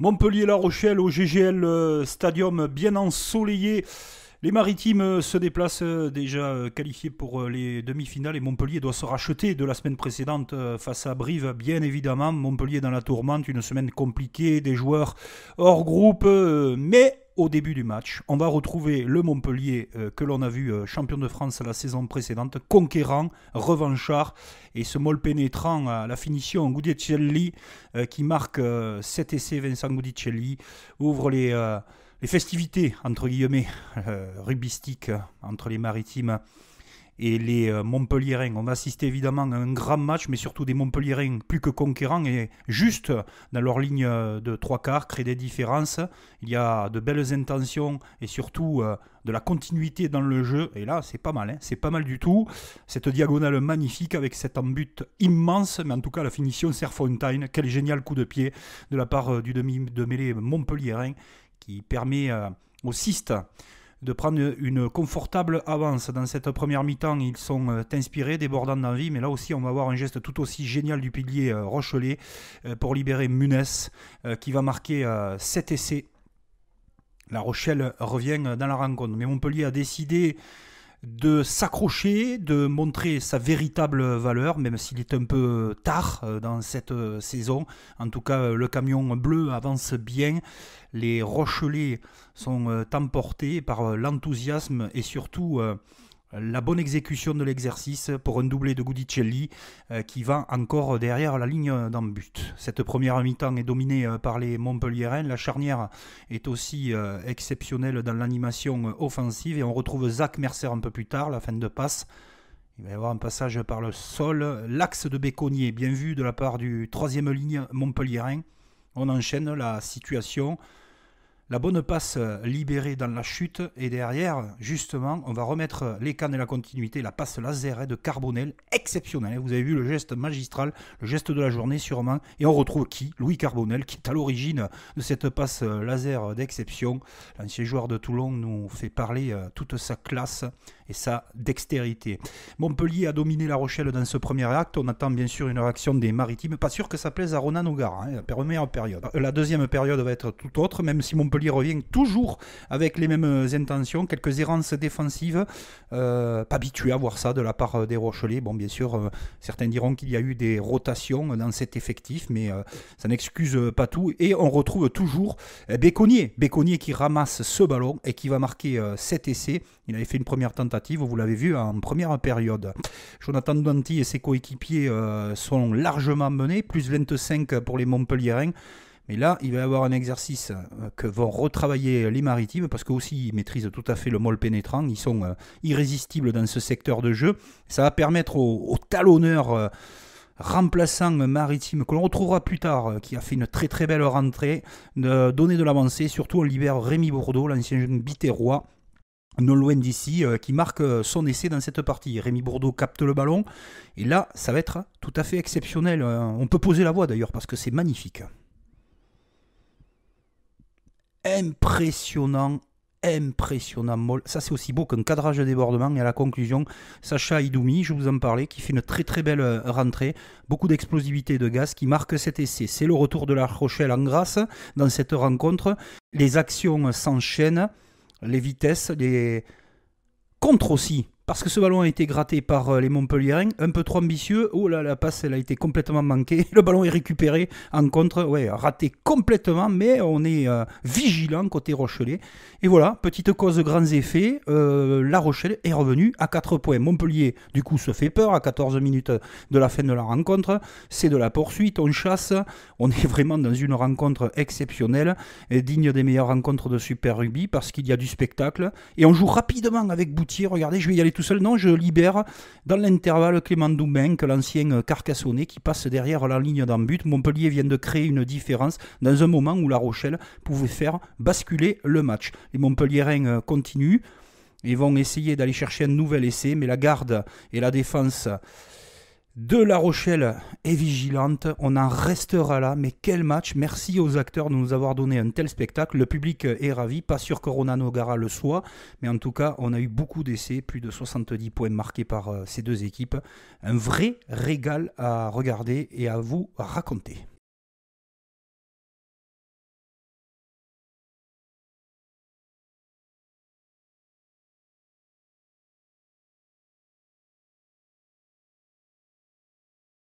Montpellier-La Rochelle au GGL euh, Stadium bien ensoleillé. Les maritimes euh, se déplacent euh, déjà qualifiés pour les demi-finales et Montpellier doit se racheter de la semaine précédente face à Brive, bien évidemment. Montpellier dans la tourmente, une semaine compliquée, des joueurs hors groupe, mais au début du match. On va retrouver le Montpellier euh, que l'on a vu euh, champion de France la saison précédente, conquérant, revanchard et ce molle pénétrant à la finition Gudicelli euh, qui marque cet essai. Vincent Gudicelli ouvre les, les festivités entre guillemets rubistiques entre les maritimes et les euh, Montpelliérains. On va assister évidemment à un grand match, mais surtout des Montpelliérains plus que conquérants et juste dans leur ligne euh, de trois quarts, créer des différences. Il y a de belles intentions et surtout euh, de la continuité dans le jeu. Et là, c'est pas mal, hein. c'est pas mal du tout. Cette diagonale magnifique avec cet embute immense, mais en tout cas la finition Serfontaine. Quel génial coup de pied de la part du demi de mêlée montpellierin qui permet au 6 de prendre une confortable avance. Dans cette première mi-temps, ils sont euh, inspirés, débordants d'envie, mais là aussi, on va avoir un geste tout aussi génial du pilier euh, Rochelet euh, pour libérer Munès, qui va marquer 7 essais. La Rochelle revient dans la rencontre, mais Montpellier a décidé de s'accrocher, de montrer sa véritable valeur, même s'il est un peu tard euh, dans cette euh, saison. En tout cas, euh, le camion bleu avance bien. Les Rochelais sont emportés par l'enthousiasme et surtout la bonne exécution de l'exercice pour un doublé de Gudicelli euh, qui va encore derrière la ligne d'un but. Cette première mi-temps est dominée euh, par les Montpelliérains. La charnière est aussi euh, exceptionnelle dans l'animation offensive et on retrouve Zach Mercer un peu plus tard, la fin de passe. Il va y avoir un passage par le sol. L'axe de Béconnier, bien vu de la part du troisième ligne montpelliérain. On enchaîne la situation. La bonne passe euh, libérée dans la chute et derrière, justement, on va remettre euh, les cannes et la continuité, la passe laser de Carbonel, exceptionnelle. Hein. Vous avez vu le geste magistral, le geste de la journée sûrement. Et on retrouve qui Louis Carbonel, qui est à l'origine de cette passe euh, laser d'exception. L'ancien joueur de Toulon nous fait parler toute sa classe et sa dextérité. Montpellier a dominé La Rochelle dans ce premier acte. On attend bien sûr une réaction des maritimes. Pas sûr que ça plaise à Ronan Ougar. hein, la première période. Euh, la deuxième période va être tout autre, même si Montpellier revient toujours avec les mêmes intentions, quelques errances défensives. Euh, pas habitué à voir ça de la part des Rochelais. Bon, bien sûr, euh, certains diront qu'il y a eu des rotations dans cet effectif, mais ça n'excuse pas tout. Et on retrouve toujours Béconnier. Béconnier qui ramasse ce ballon et qui va marquer cet essai. Il avait fait une première tentative vous l'avez vu en première période. Jonathan Danti et ses coéquipiers euh, sont largement menés, plus 25 pour les Montpelliérains. Mais là, il va y avoir un exercice euh, que vont retravailler les maritimes, parce que aussi, ils maîtrisent tout à fait le molle pénétrant, ils sont euh, irrésistibles dans ce secteur de jeu. Ça va permettre aux, talonneur talonneurs remplaçant Maritime, que l'on retrouvera plus tard, qui a fait une très très belle rentrée, de donner de l'avancée, surtout en libère Rémi Bordeaux, l'ancien jeune Biterrois non loin d'ici, euh, qui marque euh, son essai dans cette partie. Rémi Bourdeau capte le ballon, et là, ça va être tout à fait exceptionnel. Hein. On peut poser la voix d'ailleurs, parce que c'est magnifique. Impressionnant, impressionnant. Ça, c'est aussi beau qu'un cadrage de débordement. Et à la conclusion, Sacha Idoumi, je vous en parlais, qui fait une très très belle euh, rentrée. Beaucoup d'explosivité de gaz qui marque cet essai. C'est le retour de la Rochelle en grâce dans cette rencontre. Les actions s'enchaînent les vitesses, les contre aussi parce que ce ballon a été gratté par euh, les Montpellierens, un peu trop ambitieux. Oh là, la passe, elle a été complètement manquée. Le ballon est récupéré en contre, ouais, raté complètement, mais on est euh, vigilant côté Rochelet. Et voilà, petite cause, grands effets. Euh, la Rochelle est revenue à 4 points. Montpellier, du coup, se fait peur à 14 minutes de la fin de la rencontre. C'est de la poursuite, on chasse. On est vraiment dans une rencontre exceptionnelle, digne des meilleures rencontres de Super Rugby, parce qu'il y a du spectacle. Et on joue rapidement avec Boutier. Regardez, je vais y aller tout seul. Non, je libère dans l'intervalle Clément Doumain, que l'ancien Carcassonnet, qui passe derrière la ligne d'en but. Montpellier vient de créer une différence dans un moment où La Rochelle pouvait faire basculer le match. Les Montpelliérains continuent et vont essayer d'aller chercher un nouvel essai, mais la garde et la défense de La Rochelle est vigilante. On en restera là, mais quel match. Merci aux acteurs de nous avoir donné un tel spectacle. Le public est ravi. Pas sûr que Ronan O'Gara le soit, mais en tout cas, on a eu beaucoup d'essais, plus de 70 points marqués par euh, ces deux équipes. Un vrai régal à regarder et à vous raconter.